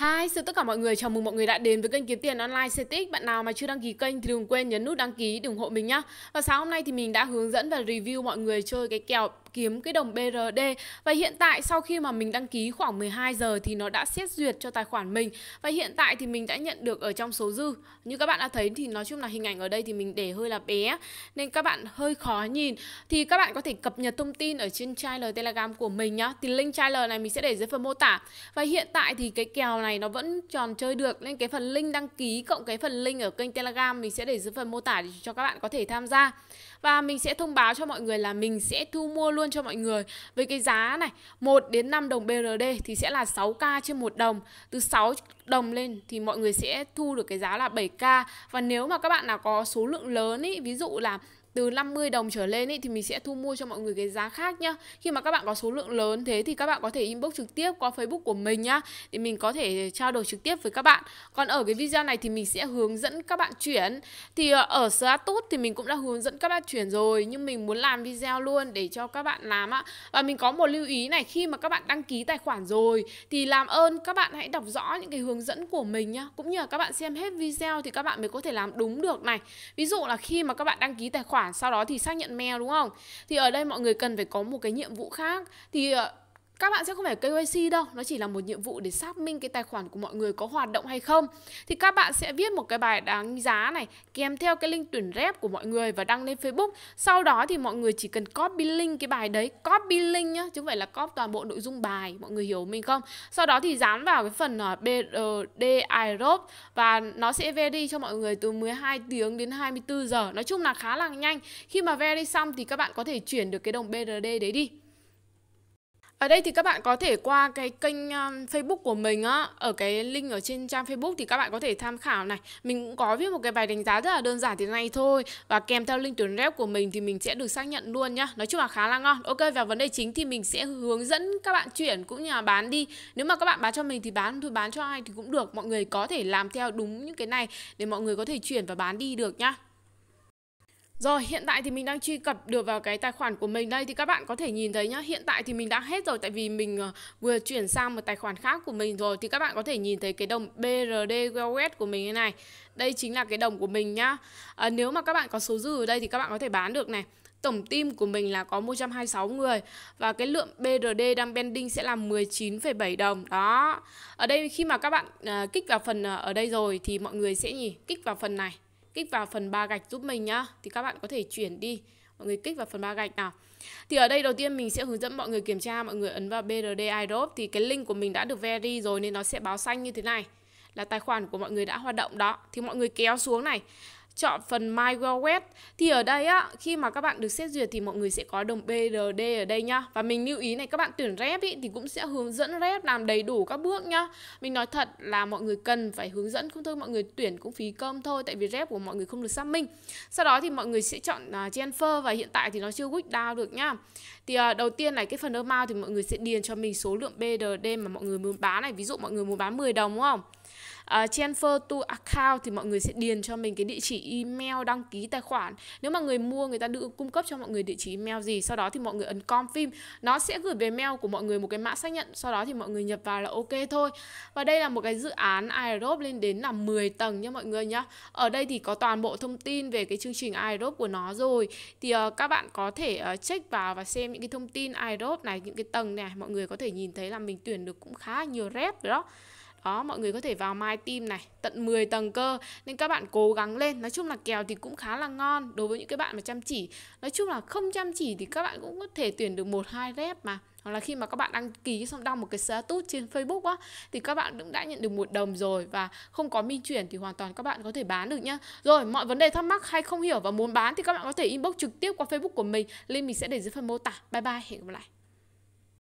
Hi, xin tất cả mọi người, chào mừng mọi người đã đến với kênh Kiếm Tiền Online CTX Bạn nào mà chưa đăng ký kênh thì đừng quên nhấn nút đăng ký để ủng hộ mình nhé. Và sáng hôm nay thì mình đã hướng dẫn và review mọi người chơi cái kèo kiếm cái đồng BRD và hiện tại sau khi mà mình đăng ký khoảng 12 giờ thì nó đã xét duyệt cho tài khoản mình và hiện tại thì mình đã nhận được ở trong số dư như các bạn đã thấy thì nói chung là hình ảnh ở đây thì mình để hơi là bé nên các bạn hơi khó nhìn thì các bạn có thể cập nhật thông tin ở trên trailer telegram của mình nhá thì link trailer này mình sẽ để dưới phần mô tả và hiện tại thì cái kèo này nó vẫn tròn chơi được nên cái phần link đăng ký cộng cái phần link ở kênh telegram mình sẽ để dưới phần mô tả để cho các bạn có thể tham gia và mình sẽ thông báo cho mọi người là mình sẽ thu mua luôn hơn cho mọi người với cái giá này 1 đến 5 đồng BRD thì sẽ là 6k trên 1 đồng từ 6 đồng lên thì mọi người sẽ thu được cái giá là 7k và nếu mà các bạn nào có số lượng lớn ý, ví dụ là từ 50 đồng trở lên ý, thì mình sẽ thu mua cho mọi người cái giá khác nhá. Khi mà các bạn có số lượng lớn thế thì các bạn có thể inbox trực tiếp qua Facebook của mình nhá thì mình có thể trao đổi trực tiếp với các bạn. Còn ở cái video này thì mình sẽ hướng dẫn các bạn chuyển. Thì ờ, ở status thì mình cũng đã hướng dẫn các bạn chuyển rồi nhưng mình muốn làm video luôn để cho các bạn làm ạ. Và mình có một lưu ý này khi mà các bạn đăng ký tài khoản rồi thì làm ơn các bạn hãy đọc rõ những cái hướng hướng dẫn của mình nhá cũng như là các bạn xem hết video thì các bạn mới có thể làm đúng được này ví dụ là khi mà các bạn đăng ký tài khoản sau đó thì xác nhận mail đúng không thì ở đây mọi người cần phải có một cái nhiệm vụ khác thì ờ, các bạn sẽ không phải KYC đâu, nó chỉ là một nhiệm vụ để xác minh cái tài khoản của mọi người có hoạt động hay không. Thì các bạn sẽ viết một cái bài đánh giá này kèm theo cái link tuyển rep của mọi người và đăng lên Facebook. Sau đó thì mọi người chỉ cần copy link cái bài đấy, copy link nhá, chứ không phải là copy toàn bộ nội dung bài, mọi người hiểu mình không? Sau đó thì dán vào cái phần ờ, BRD ờ, Europe và nó sẽ vary cho mọi người từ 12 tiếng đến 24 giờ. Nói chung là khá là nhanh. Khi mà vary xong thì các bạn có thể chuyển được cái đồng BRD đấy đi. Ở đây thì các bạn có thể qua cái kênh um, Facebook của mình á, ở cái link ở trên trang Facebook thì các bạn có thể tham khảo này. Mình cũng có viết một cái bài đánh giá rất là đơn giản thế này thôi và kèm theo link tuyển rep của mình thì mình sẽ được xác nhận luôn nhá. Nói chung là khá là ngon. Ok và vấn đề chính thì mình sẽ hướng dẫn các bạn chuyển cũng như là bán đi. Nếu mà các bạn bán cho mình thì bán thôi bán cho ai thì cũng được. Mọi người có thể làm theo đúng những cái này để mọi người có thể chuyển và bán đi được nhá. Rồi, hiện tại thì mình đang truy cập được vào cái tài khoản của mình đây thì các bạn có thể nhìn thấy nhá. Hiện tại thì mình đã hết rồi tại vì mình ờ, vừa chuyển sang một tài khoản khác của mình rồi thì các bạn có thể nhìn thấy cái đồng BRD Wallet của mình như này. Đây chính là cái đồng của mình nhá. À, nếu mà các bạn có số dư ở đây thì các bạn có thể bán được này. Tổng team của mình là có 126 người Và cái lượng BRD đang bending sẽ là 19,7 đồng Đó Ở đây khi mà các bạn uh, kích vào phần uh, ở đây rồi Thì mọi người sẽ nhìn kích vào phần này kích vào phần ba gạch giúp mình nhá thì các bạn có thể chuyển đi mọi người kích vào phần ba gạch nào thì ở đây đầu tiên mình sẽ hướng dẫn mọi người kiểm tra mọi người ấn vào brd idrop thì cái link của mình đã được vary rồi nên nó sẽ báo xanh như thế này là tài khoản của mọi người đã hoạt động đó thì mọi người kéo xuống này chọn phần My Wallet thì ở đây á khi mà các bạn được xét duyệt thì mọi người sẽ có đồng BRD ở đây nhá và mình lưu ý này các bạn tuyển rep ý, thì cũng sẽ hướng dẫn rep làm đầy đủ các bước nhá mình nói thật là mọi người cần phải hướng dẫn không thôi mọi người tuyển cũng phí cơm thôi tại vì rep của mọi người không được xác minh sau đó thì mọi người sẽ chọn uh, à, transfer và hiện tại thì nó chưa quick down được nhá thì uh, đầu tiên này cái phần amount thì mọi người sẽ điền cho mình số lượng BRD mà mọi người muốn bán này ví dụ mọi người muốn bán 10 đồng đúng không uh, ờ, transfer to account thì mọi người sẽ điền cho mình cái địa chỉ email đăng ký tài khoản nếu mà người mua người ta đưa cung cấp cho mọi người địa chỉ email gì sau đó thì mọi người ấn confirm nó sẽ gửi về mail của mọi người một cái mã xác nhận sau đó thì mọi người nhập vào là ok thôi và đây là một cái dự án iRope lên đến là 10 tầng nha mọi người nhá ở đây thì có toàn bộ thông tin về cái chương trình iRope của nó rồi thì uh, các bạn có thể uh, check vào và xem những cái thông tin iRope này những cái tầng này mọi người có thể nhìn thấy là mình tuyển được cũng khá nhiều rep đó đó mọi người có thể vào my team này tận 10 tầng cơ nên các bạn cố gắng lên nói chung là kèo thì cũng khá là ngon đối với những cái bạn mà chăm chỉ nói chung là không chăm chỉ thì các bạn cũng có thể tuyển được một hai rep mà hoặc là khi mà các bạn đăng ký xong đăng một cái status trên Facebook á thì các bạn cũng đã nhận được một đồng rồi và không có minh chuyển thì hoàn toàn các bạn có thể bán được nhá. Rồi, mọi vấn đề thắc mắc hay không hiểu và muốn bán thì các bạn có thể inbox trực tiếp qua Facebook của mình, link mình sẽ để dưới phần mô tả. Bye bye, hẹn gặp lại.